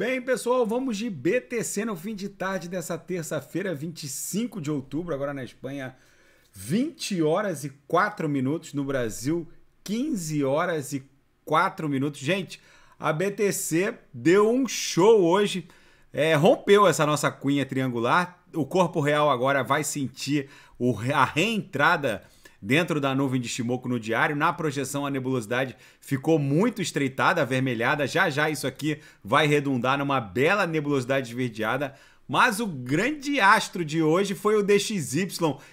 Bem, pessoal, vamos de BTC no fim de tarde dessa terça-feira, 25 de outubro, agora na Espanha, 20 horas e 4 minutos, no Brasil, 15 horas e 4 minutos. Gente, a BTC deu um show hoje, é, rompeu essa nossa cunha triangular, o corpo real agora vai sentir a reentrada dentro da nuvem de Shimoku no diário. Na projeção, a nebulosidade ficou muito estreitada, avermelhada. Já já isso aqui vai redundar numa bela nebulosidade esverdeada mas o grande astro de hoje foi o DXY,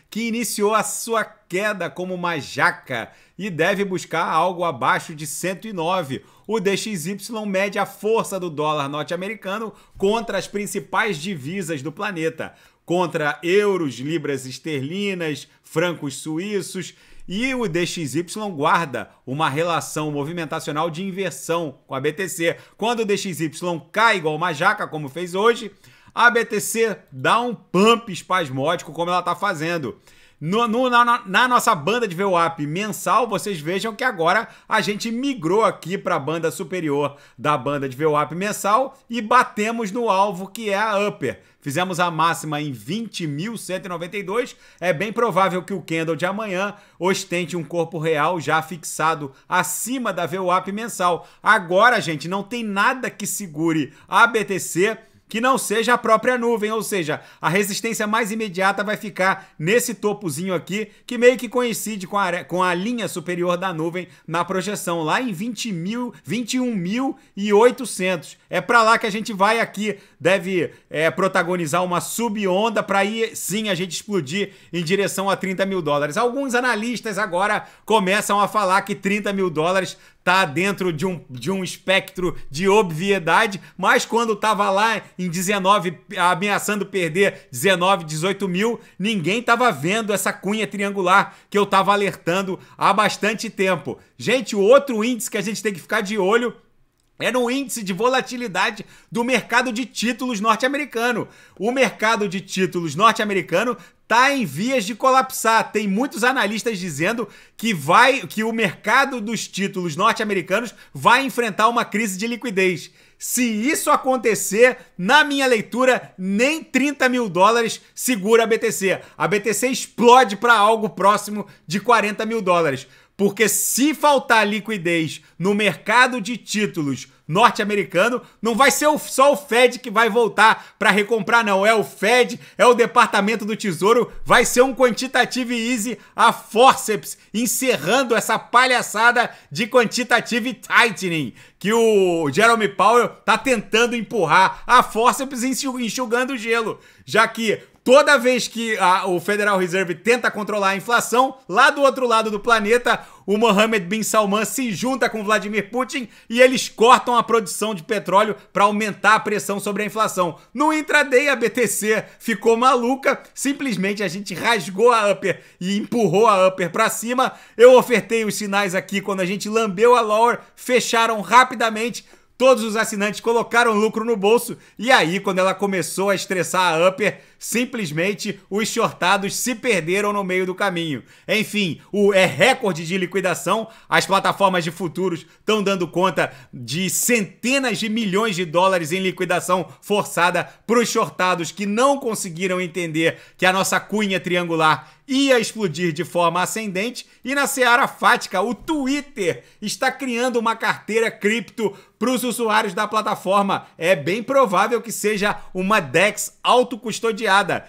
que iniciou a sua queda como uma jaca e deve buscar algo abaixo de 109. O DXY mede a força do dólar norte-americano contra as principais divisas do planeta, contra euros, libras esterlinas, francos suíços. E o DXY guarda uma relação movimentacional de inversão com a BTC. Quando o DXY cai igual uma jaca, como fez hoje, a BTC dá um pump espasmódico como ela está fazendo. No, no, na, na, nossa banda de VWAP mensal, vocês vejam que agora a gente migrou aqui para a banda superior da banda de VWAP mensal e batemos no alvo que é a upper. Fizemos a máxima em 20.192. É bem provável que o candle de amanhã ostente um corpo real já fixado acima da VWAP mensal. Agora, gente, não tem nada que segure a BTC que não seja a própria nuvem, ou seja, a resistência mais imediata vai ficar nesse topozinho aqui, que meio que coincide com a, com a linha superior da nuvem na projeção, lá em 20 mil, 21.800. É para lá que a gente vai aqui, deve é, protagonizar uma subonda para aí sim a gente explodir em direção a 30 mil dólares. Alguns analistas agora começam a falar que 30 mil dólares tá dentro de um, de um espectro de obviedade, mas quando tava lá em 19, ameaçando perder 19, 18 mil, ninguém tava vendo essa cunha triangular que eu tava alertando há bastante tempo. Gente, o outro índice que a gente tem que ficar de olho era é um índice de volatilidade do mercado de títulos norte-americano. O mercado de títulos norte-americano tá em vias de colapsar. Tem muitos analistas dizendo que vai que o mercado dos títulos norte-americanos vai enfrentar uma crise de liquidez. Se isso acontecer, na minha leitura, nem 30 mil dólares segura a BTC. A BTC explode para algo próximo de 40 mil dólares. Porque se faltar liquidez no mercado de títulos norte-americano, não vai ser só o Fed que vai voltar para recomprar, não. É o Fed, é o Departamento do Tesouro, vai ser um quantitative easy a forceps, encerrando essa palhaçada de quantitative tightening que o Jeremy Powell tá tentando empurrar a forceps enxugando o gelo, já que Toda vez que a, o Federal Reserve tenta controlar a inflação, lá do outro lado do planeta, o Mohammed bin Salman se junta com Vladimir Putin e eles cortam a produção de petróleo para aumentar a pressão sobre a inflação. No intraday, a BTC ficou maluca, simplesmente a gente rasgou a upper e empurrou a upper para cima. Eu ofertei os sinais aqui quando a gente lambeu a lower, fecharam rapidamente, todos os assinantes colocaram lucro no bolso e aí quando ela começou a estressar a upper Simplesmente os shortados se perderam no meio do caminho. Enfim, o é recorde de liquidação. As plataformas de futuros estão dando conta de centenas de milhões de dólares em liquidação forçada para os shortados que não conseguiram entender que a nossa cunha triangular ia explodir de forma ascendente e na seara fática o Twitter está criando uma carteira cripto para os usuários da plataforma. É bem provável que seja uma DEX autocustodiada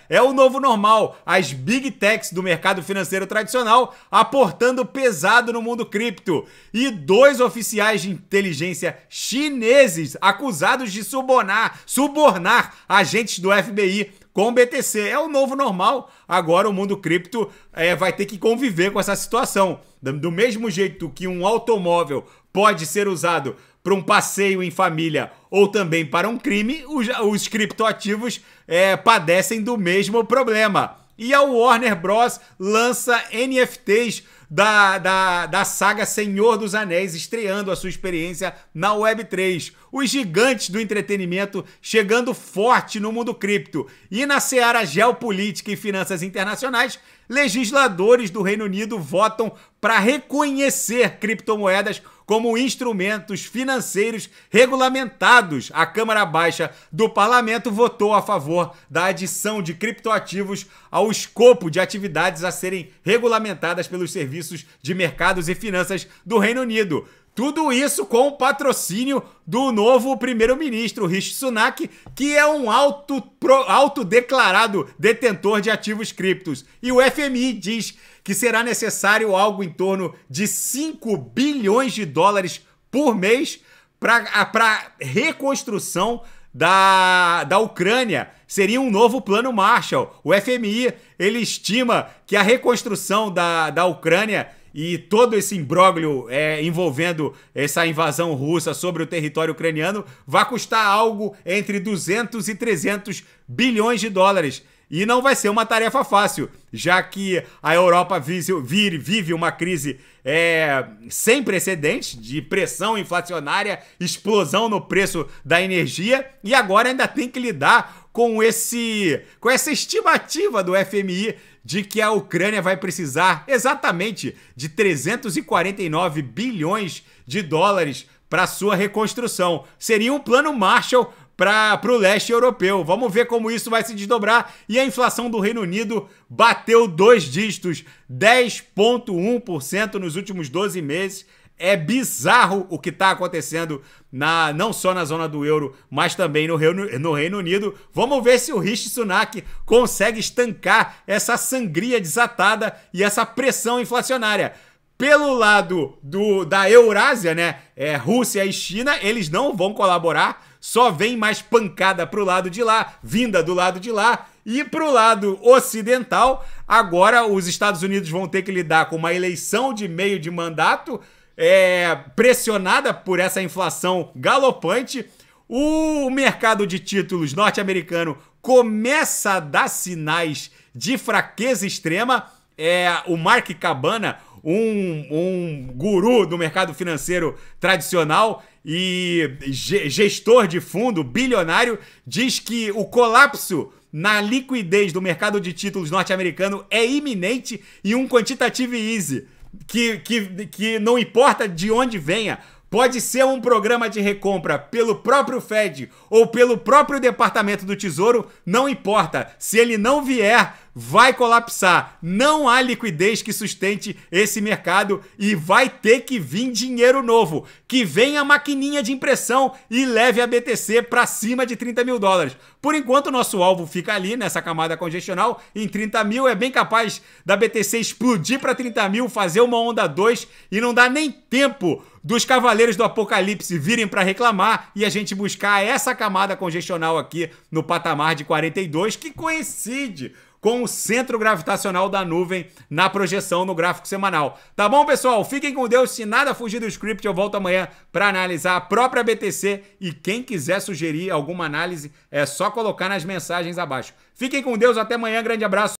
é o novo normal. As big techs do mercado financeiro tradicional aportando pesado no mundo cripto. E dois oficiais de inteligência chineses acusados de subornar, subornar agentes do FBI com BTC. É o novo normal. Agora o mundo cripto é, vai ter que conviver com essa situação. Do mesmo jeito que um automóvel pode ser usado para um passeio em família ou também para um crime, os, os criptoativos é, padecem do mesmo problema. E a Warner Bros. lança NFTs da, da, da saga Senhor dos Anéis, estreando a sua experiência na Web3. Os gigantes do entretenimento chegando forte no mundo cripto. E na seara geopolítica e finanças internacionais, legisladores do Reino Unido votam para reconhecer criptomoedas como instrumentos financeiros regulamentados. A Câmara Baixa do Parlamento votou a favor da adição de criptoativos ao escopo de atividades a serem regulamentadas pelos serviços de mercados e finanças do Reino Unido. Tudo isso com o patrocínio do novo primeiro-ministro, Rishi Sunak, que é um auto autodeclarado detentor de ativos criptos. E o FMI diz que será necessário algo em torno de 5 bilhões de dólares por mês para reconstrução da, da Ucrânia seria um novo plano Marshall. O FMI ele estima que a reconstrução da, da Ucrânia e todo esse imbróglio é, envolvendo essa invasão russa sobre o território ucraniano vai custar algo entre 200 e 300 bilhões de dólares. E não vai ser uma tarefa fácil, já que a Europa vive uma crise é, sem precedentes de pressão inflacionária, explosão no preço da energia e agora ainda tem que lidar com esse com essa estimativa do FMI de que a Ucrânia vai precisar exatamente de 349 bilhões de dólares para sua reconstrução. Seria um plano Marshall para o leste europeu. Vamos ver como isso vai se desdobrar. E a inflação do Reino Unido bateu dois dígitos, 10,1% nos últimos 12 meses. É bizarro o que está acontecendo na, não só na zona do euro, mas também no Reino, no Reino Unido. Vamos ver se o Rishi Sunak consegue estancar essa sangria desatada e essa pressão inflacionária. Pelo lado do, da Eurásia, né? É, Rússia e China, eles não vão colaborar. Só vem mais pancada para o lado de lá, vinda do lado de lá. E para o lado ocidental, agora os Estados Unidos vão ter que lidar com uma eleição de meio de mandato é, pressionada por essa inflação galopante, o mercado de títulos norte-americano começa a dar sinais de fraqueza extrema. É, o Mark Cabana, um, um guru do mercado financeiro tradicional e gestor de fundo, bilionário, diz que o colapso na liquidez do mercado de títulos norte-americano é iminente e um quantitative easy que, que, que não importa de onde venha, pode ser um programa de recompra pelo próprio Fed ou pelo próprio Departamento do Tesouro, não importa. Se ele não vier vai colapsar. Não há liquidez que sustente esse mercado e vai ter que vir dinheiro novo. Que venha a maquininha de impressão e leve a BTC para cima de 30 mil dólares. Por enquanto, nosso alvo fica ali, nessa camada congestional, em 30 mil. É bem capaz da BTC explodir para 30 mil, fazer uma onda 2 e não dá nem tempo dos Cavaleiros do Apocalipse virem para reclamar e a gente buscar essa camada congestional aqui no patamar de 42, que coincide com o centro gravitacional da nuvem na projeção no gráfico semanal. Tá bom, pessoal? Fiquem com Deus. Se nada fugir do script, eu volto amanhã para analisar a própria BTC e quem quiser sugerir alguma análise, é só colocar nas mensagens abaixo. Fiquem com Deus, até amanhã, grande abraço.